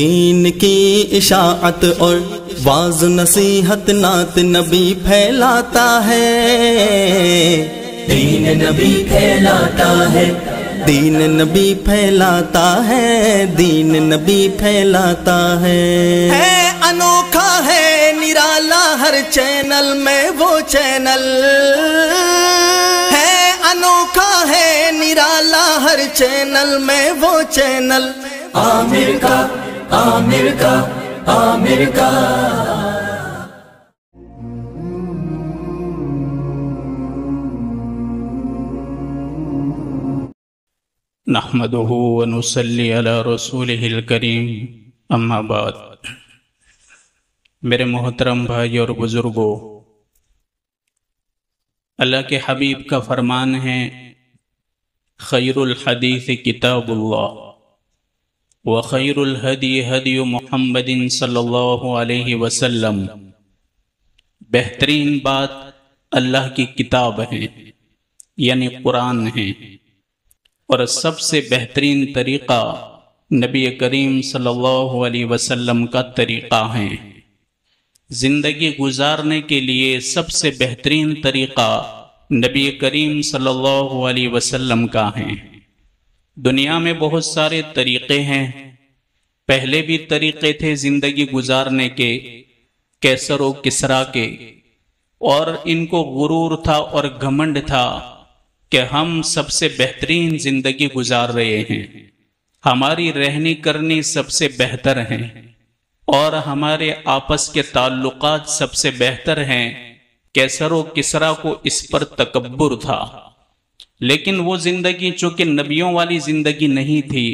दीन की इशात और वाज नसीहत नात नबी फैलाता है दीन नबी फैलाता है दीन नबी फैलाता है दीन नबी फैलाता है है अनोखा है निराला हर चैनल में वो चैनल है अनोखा है निराला हर चैनल में वो चैनल आमिर का अमेरिका अमेरिका नहमदहू वनुसली अला रसूल करीम अम्माबाद मेरे मोहतरम भाई और बुजुर्गो अल्लाह के हबीब का फरमान है खैरुल हदीस किताबुल्लाह وخير الهدي هدي محمد صلى الله عليه वसल्लम बेहतरीन बात अल्लाह की किताब है यानी कुरान है और सबसे बेहतरीन तरीक़ा नबी करीम सल्लल्लाहु अलैहि वसल्लम का तरीक़ा है ज़िंदगी गुजारने के लिए सबसे बेहतरीन तरीक़ा नबी करीम सल्लल्लाहु अलैहि वसल्लम का है दुनिया में बहुत सारे तरीक़े हैं पहले भी तरीक़े थे ज़िंदगी गुजारने के कैसर किसरा के और इनको गुरूर था और घमंड था कि हम सबसे बेहतरीन ज़िंदगी गुजार रहे हैं हमारी रहनी करनी सबसे बेहतर हैं और हमारे आपस के ताल्लुकात सबसे बेहतर हैं कैसर व किसरा को इस पर तकबर था लेकिन वो जिंदगी चूंकि नबियों वाली जिंदगी नहीं थी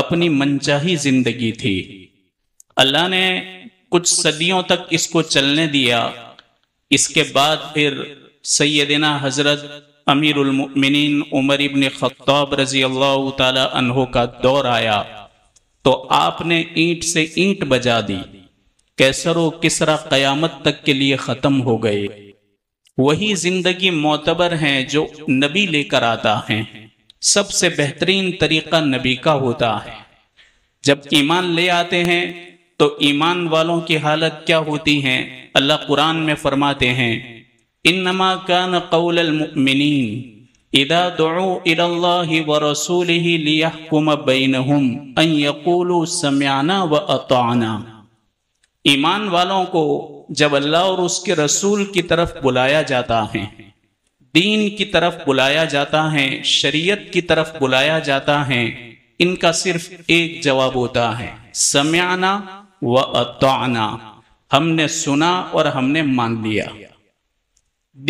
अपनी मनचाही जिंदगी थी अल्लाह ने कुछ सदियों तक इसको चलने दिया इसके बाद फिर सैदना हजरत अमीरमिन उमर इबन खत्ताब रजी अल्लाह तहों का दौर आया तो आपने ईंट से ईंट बजा दी कैसरो किसरा कयामत तक के लिए ख़त्म हो गए वही जिंदगी मोतबर है जो नबी लेकर आता है सबसे बेहतरीन तरीका नबी का होता है जब ईमान ले आते हैं तो ईमान वालों की हालत क्या होती है अल्लाह कुरान में फरमाते हैं इन नमा का कौलमिन इधा दो रसूल समयाना व अताना ईमान वालों को जब अल्लाह और उसके रसूल की तरफ बुलाया जाता है दीन की तरफ बुलाया जाता है शरीयत की तरफ बुलाया जाता है इनका सिर्फ एक जवाब होता है समयाना व अताना हमने सुना और हमने मान लिया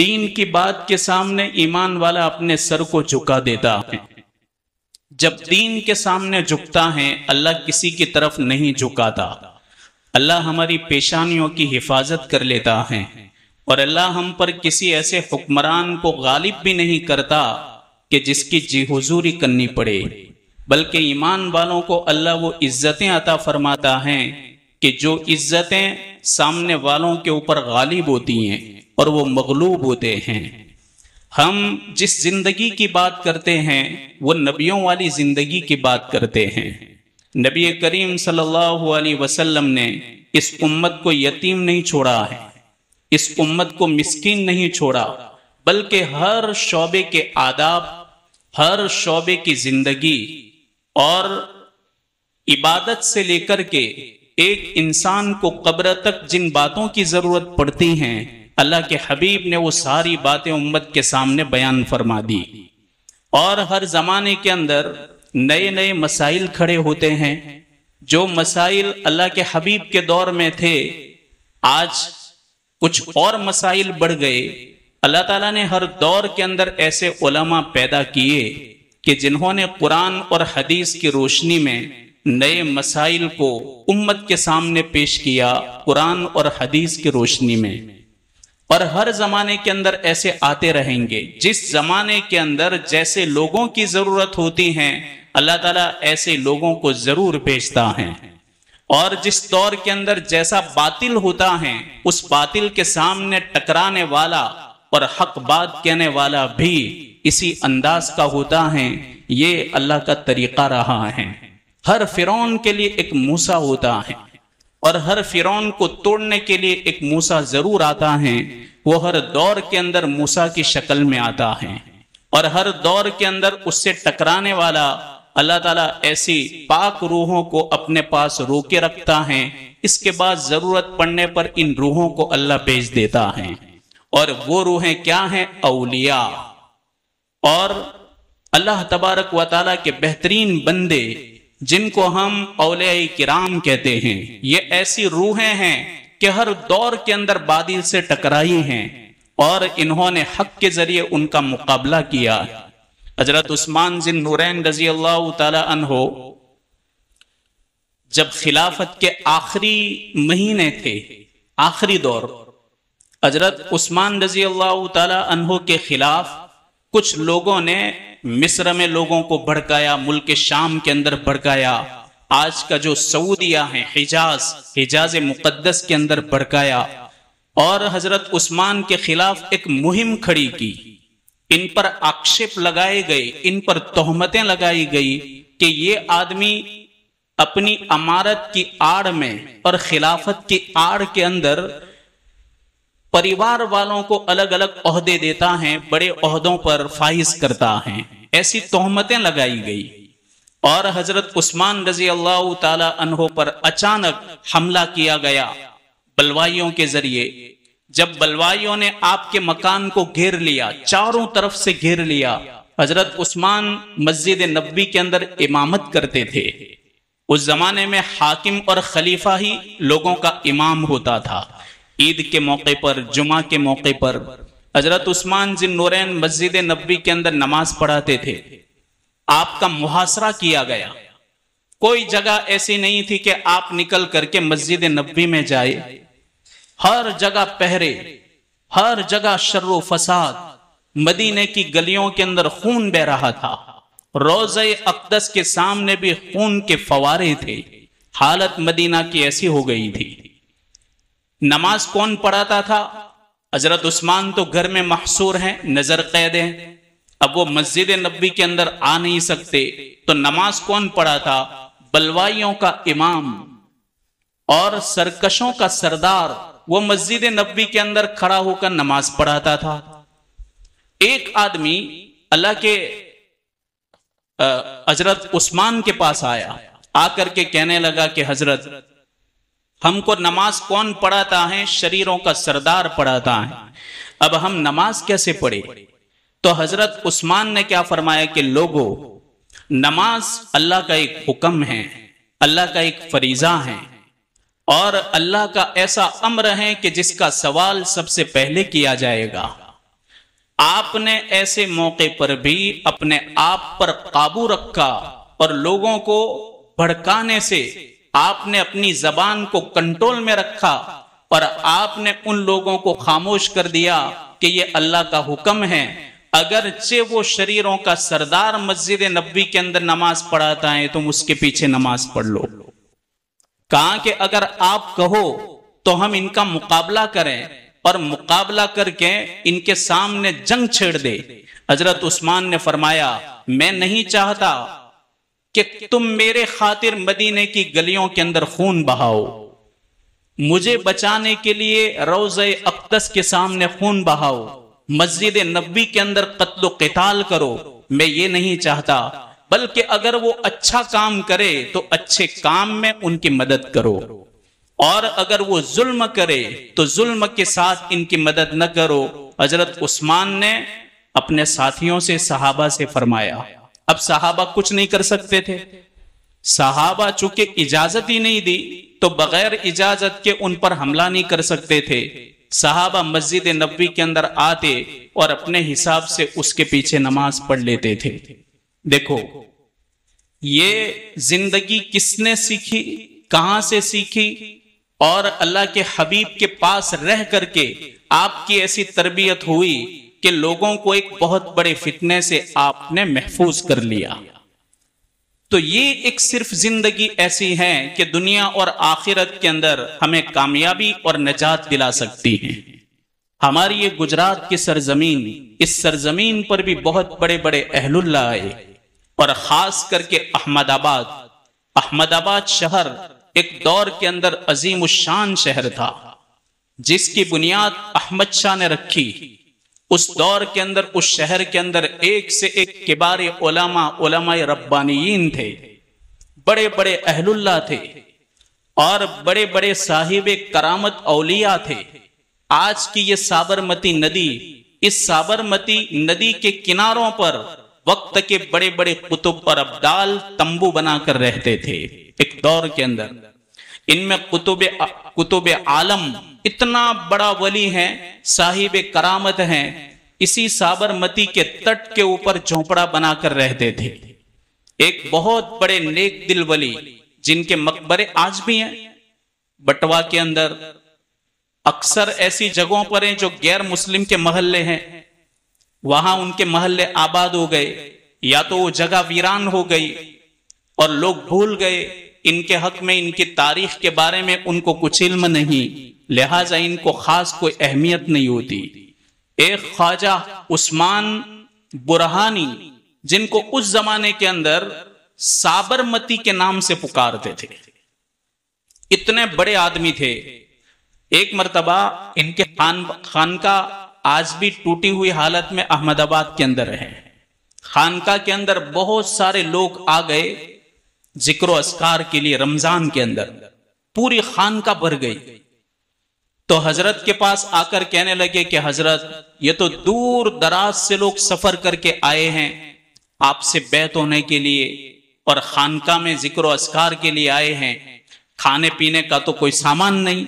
दीन की बात के सामने ईमान वाला अपने सर को झुका देता है जब दीन के सामने झुकता है अल्लाह किसी की तरफ नहीं झुकाता अल्लाह हमारी पेशानियों की हिफाजत कर लेता है और अल्लाह हम पर किसी ऐसे हुक्मरान को गालिब भी नहीं करता कि जिसकी जी हजूरी करनी पड़े बल्कि ईमान वालों को अल्लाह वो इज्जतें अता फरमाता है कि जो इज्जतें सामने वालों के ऊपर गालिब होती हैं और वो मगलूब होते हैं हम जिस जिंदगी की बात करते हैं वो नबियों वाली जिंदगी की बात करते हैं नबी करीम सल्लल्लाहु अलैहि वसल्लम ने इस उम्मत को यतीम नहीं छोड़ा है इस उम्मत को मिस्किन नहीं छोड़ा बल्कि हर शोबे के आदाब हर शोबे की जिंदगी और इबादत से लेकर के एक इंसान को कब्र तक जिन बातों की ज़रूरत पड़ती हैं अल्लाह के हबीब ने वो सारी बातें उम्मत के सामने बयान फरमा दी और हर ज़माने के अंदर नए नए मसाइल खड़े होते हैं जो मसाइल अल्लाह के हबीब के दौर में थे आज कुछ और मसाइल बढ़ गए अल्लाह ताला ने हर दौर के अंदर ऐसे उलमा पैदा किए कि जिन्होंने कुरान और हदीस की रोशनी में नए मसाइल को उम्मत के सामने पेश किया कुरान और हदीस की रोशनी में और हर जमाने के अंदर ऐसे आते रहेंगे जिस जमाने के अंदर जैसे लोगों की जरूरत होती है अल्लाह ताला ऐसे लोगों को जरूर भेजता है और जिस दौर के अंदर जैसा बातिल होता है उस बातिल के सामने टकराने वाला और हक बात कहने वाला भी इसी अंदाज का होता है ये अल्लाह का तरीका रहा है हर फिरौन के लिए एक मूसा होता है और हर फिरौन को तोड़ने के लिए एक मूसा जरूर आता है वो हर दौर के अंदर मूसा की शक्ल में आता है और हर दौर के अंदर उससे टकराने वाला अल्लाह ताला ऐसी पाक रूहों को अपने पास रोके रखता है इसके बाद जरूरत पड़ने पर इन रूहों को अल्लाह भेज देता है और वो रूहें क्या हैं अलिया और अल्लाह तबारक व के बेहतरीन बंदे जिनको हम औले किराम कहते हैं ये ऐसी रूहें हैं कि हर दौर के अंदर बादल से टकराई हैं और इन्होंने हक के जरिए उनका मुकाबला किया हजरत उस्मान जिन नूरैन रजी अल्लाह तहो जब खिलाफत के आखिरी महीने थे आखिरी दौर हजरत उस्मान रजी अल्लाह तहो के खिलाफ कुछ लोगों ने मिस्र में लोगों को भड़काया मुल्क शाम के अंदर भड़काया आज का जो सऊदिया है हिजाज हिजाज मुकद्दस के अंदर भड़काया और हजरत उस्मान के खिलाफ एक मुहिम खड़ी की इन पर आक्षेप लगाए गए इन पर तोहमतें लगाई गई कि ये आदमी अपनी अमारत की आड़ में और खिलाफत की आड़ के अंदर परिवार वालों को अलग अलग अहदे देता है बड़े अहदों पर फाइज करता है ऐसी तोहमतें लगाई गई और हजरत उस्मान रजी अल्लाह तहों पर अचानक हमला किया गया बलवाइयों के जरिए जब बलवाइयों ने आपके मकान को घेर लिया चारों तरफ से घेर लिया हजरत उस्मान मस्जिद नबी के अंदर इमामत करते थे उस जमाने में हाकिम और खलीफा ही लोगों का इमाम होता था ईद के मौके पर जुमा के मौके पर हजरत उस्मान जिन नोरैन मस्जिद नबी के अंदर नमाज पढ़ाते थे आपका मुहासरा किया गया कोई जगह ऐसी नहीं थी कि आप निकल करके मस्जिद नबी में जाए हर जगह पहरे हर जगह शर्र फसाद मदीने की गलियों के अंदर खून बह रहा था रोजे अकदस के सामने भी खून के फवारे थे हालत मदीना की ऐसी हो गई थी नमाज कौन पढ़ाता था हजरत उस्मान तो घर में महसूर हैं नजर कैद हैं अब वो मस्जिद नबी के अंदर आ नहीं सकते तो नमाज कौन पढ़ा था बलवाइयों का इमाम और सरकशों का सरदार वो मस्जिद नबी के अंदर खड़ा होकर नमाज पढ़ाता था एक आदमी अल्लाह के हजरत उस्मान के पास आया आकर के कहने लगा कि हजरत हमको नमाज कौन पढ़ाता है शरीरों का सरदार पढ़ाता है अब हम नमाज कैसे पढ़े तो हजरत उस्मान ने क्या फरमाया कि लोगो नमाज अल्लाह का एक हुक्म है अल्लाह का एक फरीजा है और अल्लाह का ऐसा अम्र है कि जिसका सवाल सबसे पहले किया जाएगा आपने ऐसे मौके पर भी अपने आप पर काबू रखा और लोगों को भड़काने से आपने अपनी जबान को कंट्रोल में रखा पर आपने उन लोगों को खामोश कर दिया कि ये अल्लाह का हुक्म है अगर चे वो शरीरों का सरदार मस्जिद नबी के अंदर नमाज पढ़ाता है तुम उसके पीछे नमाज पढ़ लो कहा कि अगर आप कहो तो हम इनका मुकाबला करें और मुकाबला करके इनके सामने जंग छेड़ दे हजरत उस्मान ने फरमाया मैं नहीं चाहता कि तुम मेरे खातिर मदीने की गलियों के अंदर खून बहाओ मुझे बचाने के लिए रोज़ अक्दस के सामने खून बहाओ मस्जिद नबी के अंदर कत्ल कताल करो मैं ये नहीं चाहता बल्कि अगर वो अच्छा काम करे तो अच्छे काम में उनकी मदद करो और अगर वो जुल्म करे तो जुल्म के साथ इनकी मदद न करो हजरत उस्मान ने अपने साथियों से सहाबा से फरमाया अब साहबा कुछ नहीं कर सकते थे साहबा चूंकि इजाजत ही नहीं दी तो बगैर इजाजत के उन पर हमला नहीं कर सकते थे साहबा मस्जिद नबी के अंदर आते और अपने हिसाब से उसके पीछे नमाज पढ़ लेते थे देखो ये जिंदगी किसने सीखी कहां से सीखी और अल्लाह के हबीब के पास रह करके आपकी ऐसी तरबियत हुई कि लोगों को एक बहुत बड़े फितने से आपने महफूज कर लिया तो ये एक सिर्फ जिंदगी ऐसी है कि दुनिया और आखिरत के अंदर हमें कामयाबी और निजात दिला सकती है हमारी ये गुजरात की सरजमीन इस सरजमीन पर भी बहुत बड़े बड़े अहलुल्ला आए और खास करके अहमदाबाद अहमदाबाद शहर एक दौर के अंदर अजीम शान शहर था जिसकी बुनियाद अहमद शाह ने रखी उस दौर के अंदर उस शहर के अंदर एक से एक किबार ओलामा ओलामाए रब्बानी थे बड़े बड़े अहलुल्ला थे और बड़े बड़े साहिब करामत औलिया थे आज की ये साबरमती नदी इस साबरमती नदी के किनारों पर वक्त के बड़े बड़े कुतुब और अब्दाल तंबू बनाकर रहते थे एक दौर के अंदर इनमें कुतुब कुतुब आलम इतना बड़ा वली है साहिब करामत हैं इसी साबरमती के तट के ऊपर झोपड़ा बनाकर रहते थे एक बहुत बड़े नेक दिल वली जिनके मकबरे आज भी हैं बटवा के अंदर अक्सर ऐसी जगहों पर हैं जो गैर मुस्लिम के महल्ले हैं वहां उनके मोहल्ले आबाद हो गए या तो वो जगह वीरान हो गई और लोग भूल गए इनके हक में इनकी तारीख के बारे में उनको कुछ इल्म नहीं लिहाजा इनको खास कोई अहमियत नहीं होती एक ख्वाजा उस्मान बुरहानी जिनको उस जमाने के अंदर साबरमती के नाम से पुकारते थे इतने बड़े आदमी थे एक मरतबा इनके खान खानका आज भी टूटी हुई हालत में अहमदाबाद के अंदर है खानका के अंदर बहुत सारे लोग आ गए जिक्र असकार के लिए रमजान के अंदर पूरी खानका भर गई तो हजरत के पास आकर कहने लगे कि हजरत ये तो दूर दराज से लोग सफर करके आए हैं आपसे बैत होने के लिए और खानका में जिक्र असकार के लिए आए हैं खाने पीने का तो कोई सामान नहीं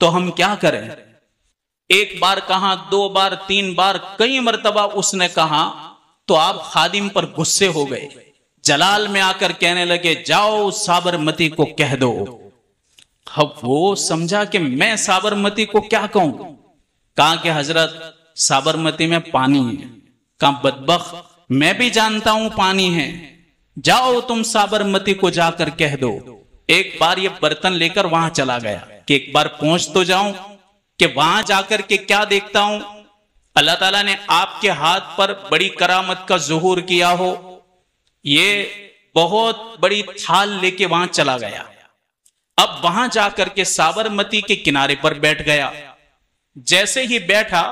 तो हम क्या करें एक बार कहा दो बार तीन बार कई मरतबा उसने कहा तो आप खादिम पर गुस्से हो गए जलाल में आकर कहने लगे जाओ साबरमती को कह दो अब वो समझा कि मैं साबरमती को क्या कहूं कहा कि हजरत साबरमती में पानी है कहा बदबख मैं भी जानता हूं पानी है जाओ तुम साबरमती को जाकर कह दो एक बार ये बर्तन लेकर वहां चला गया कि एक बार पहुंच तो जाऊं कि वहां जाकर के क्या देखता हूं अल्लाह ताला ने आपके हाथ पर बड़ी करामत का जहूर किया हो ये बहुत बड़ी थाल लेके वहां चला गया अब वहां जाकर के साबरमती के किनारे पर बैठ गया जैसे ही बैठा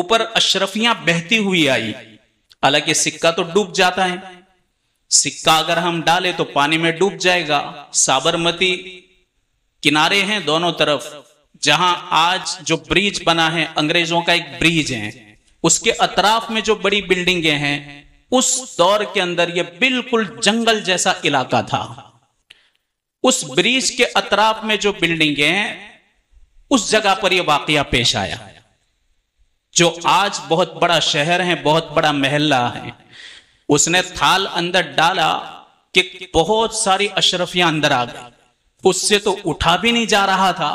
ऊपर अशरफियां बहती हुई आई हालांकि सिक्का तो डूब जाता है सिक्का अगर हम डाले तो पानी में डूब जाएगा साबरमती किनारे हैं दोनों तरफ जहां आज जो ब्रिज बना है अंग्रेजों का एक ब्रिज है उसके अतराफ में जो बड़ी बिल्डिंगे हैं उस दौर के अंदर यह बिल्कुल जंगल जैसा इलाका था उस ब्रिज के अतराफ में जो बिल्डिंगे हैं उस जगह पर यह वाकया पेश आया जो आज बहुत बड़ा शहर है बहुत बड़ा महल्ला है उसने थाल अंदर डाला कि बहुत सारी अशरफियां अंदर आ गई उससे तो उठा भी नहीं जा रहा था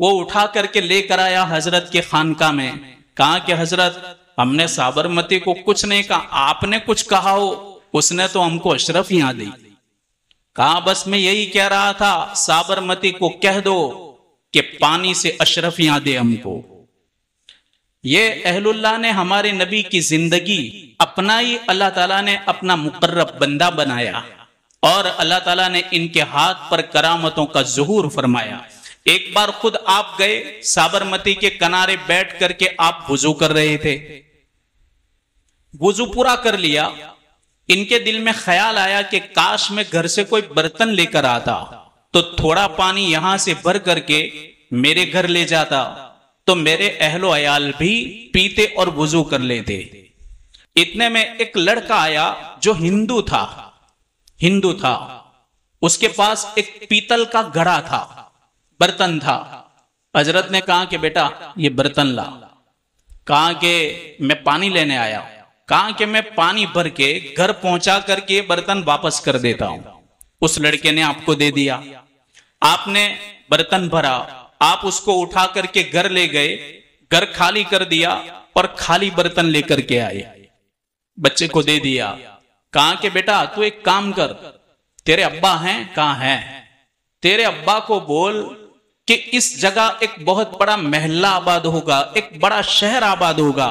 वो उठा करके लेकर आया हजरत के खानका में कहा कि हजरत हमने साबरमती को कुछ नहीं कहा आपने कुछ कहा हो उसने तो हमको अशरफिया दी कहा बस मैं यही कह रहा था साबरमती को कह दो कि पानी से अशरफियां दे हमको ये अहलुल्ला ने हमारे नबी की जिंदगी अपना ही अल्लाह ताला ने अपना मुकर्रब बंदा बनाया और अल्लाह ताला ने इनके हाथ पर करामतों का जहूर फरमाया एक बार खुद आप गए साबरमती के किनारे बैठ करके आप वजू कर रहे थे वजू पूरा कर लिया इनके दिल में ख्याल आया कि काश मैं घर से कोई बर्तन लेकर आता तो थोड़ा पानी यहां से भर करके मेरे घर ले जाता तो मेरे अहलो अयाल भी पीते और वजू कर लेते इतने में एक लड़का आया जो हिंदू था हिंदू था उसके पास एक पीतल का घड़ा था बर्तन था हजरत ने कहा कि बेटा ये बर्तन ला कहा कि मैं पानी लेने आया हूं कहा कि मैं पानी भर के घर पहुंचा करके बर्तन वापस कर देता हूं उस लड़के ने आपको दे दिया आपने बर्तन भरा आप उसको उठा करके घर ले गए घर खाली कर दिया और खाली बर्तन लेकर के आए बच्चे को दे दिया कहा कि बेटा तू एक काम कर तेरे अब्बा हैं कहा हैं तेरे अब्बा को बोल कि इस जगह एक बहुत बड़ा महल्ला आबाद होगा एक बड़ा शहर आबाद होगा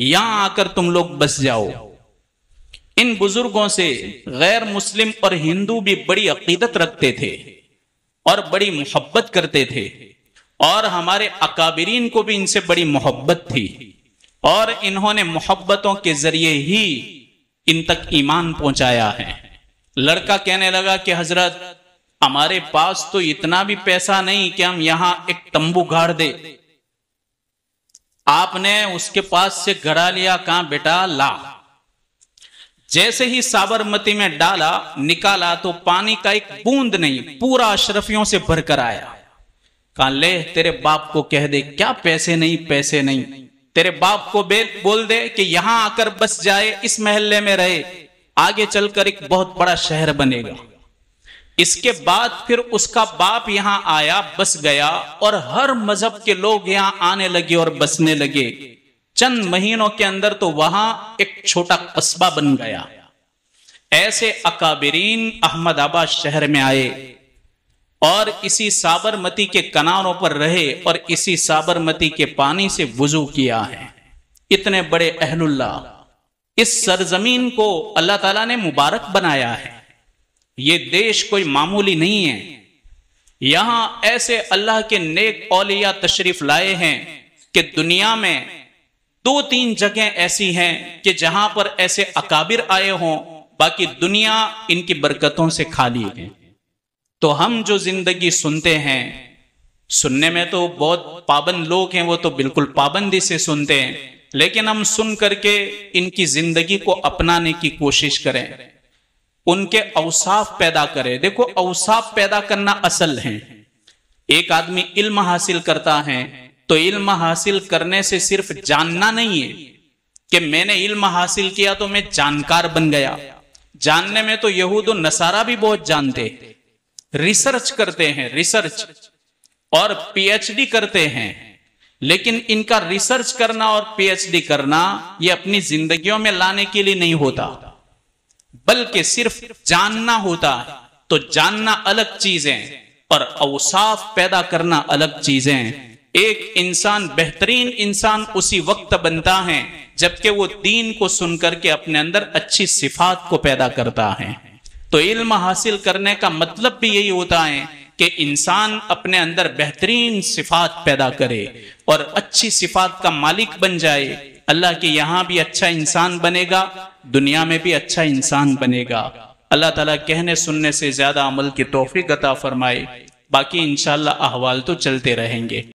यहां आकर तुम लोग बस जाओ इन बुजुर्गों से गैर मुस्लिम और हिंदू भी बड़ी अकीदत रखते थे और बड़ी मोहब्बत करते थे और हमारे अकाबरीन को भी इनसे बड़ी मोहब्बत थी और इन्होंने मोहब्बतों के जरिए ही इन तक ईमान पहुंचाया है लड़का कहने लगा कि हजरत हमारे पास तो इतना भी पैसा नहीं कि हम यहां एक तंबू गाड़ दे आपने उसके पास से गड़ा लिया कहा बेटा ला जैसे ही साबरमती में डाला निकाला तो पानी का एक बूंद नहीं पूरा अशरफियों से भरकर आया कहा ले तेरे बाप को कह दे क्या पैसे नहीं पैसे नहीं तेरे बाप को बोल दे कि यहां आकर बस जाए इस महल्ले में रहे आगे चलकर एक बहुत बड़ा शहर बनेगा इसके बाद फिर उसका बाप यहां आया बस गया और हर मजहब के लोग यहां आने लगे और बसने लगे चंद महीनों के अंदर तो वहां एक छोटा कस्बा बन गया ऐसे अकाबरीन अहमदाबाद शहर में आए और इसी साबरमती के कनारों पर रहे और इसी साबरमती के पानी से वजू किया है इतने बड़े अहलुल्ला इस सरजमीन को अल्लाह ताला ने मुबारक बनाया है ये देश कोई मामूली नहीं है यहां ऐसे अल्लाह के नेक औलिया तशरीफ लाए हैं कि दुनिया में दो तीन जगह ऐसी हैं कि जहां पर ऐसे अकाबिर आए हों बाकी दुनिया इनकी बरकतों से खाली है तो हम जो जिंदगी सुनते हैं सुनने में तो बहुत पाबंद लोग हैं वो तो बिल्कुल पाबंदी से सुनते हैं लेकिन हम सुन करके इनकी जिंदगी को अपनाने की कोशिश करें उनके अवसाफ पैदा करे देखो अवसाफ पैदा करना असल है एक आदमी इल्म हासिल करता है तो इल्म हासिल करने से सिर्फ जानना नहीं है कि मैंने इल्म हासिल किया तो मैं जानकार बन गया जानने में तो यहूद नसारा भी बहुत जानते रिसर्च करते हैं रिसर्च और पीएचडी करते हैं लेकिन इनका रिसर्च करना और पीएचडी करना ये अपनी जिंदगियों में लाने के लिए नहीं होता बल्कि सिर्फ जानना होता तो जानना अलग चीजें और अवसाफ पैदा करना अलग चीजें एक इंसान बेहतरीन इंसान उसी वक्त बनता है जबकि वो दीन को सुनकर के अपने अंदर अच्छी सिफात को पैदा करता है तो इल्म हासिल करने का मतलब भी यही होता है कि इंसान अपने अंदर बेहतरीन सिफात पैदा करे और अच्छी सिफात का मालिक बन जाए अल्लाह के यहाँ भी अच्छा इंसान बनेगा दुनिया में भी अच्छा इंसान बनेगा अल्लाह ताला कहने सुनने से ज्यादा अमल की तोहफी गता फरमाए बाकी इनशाला अहवाल तो चलते रहेंगे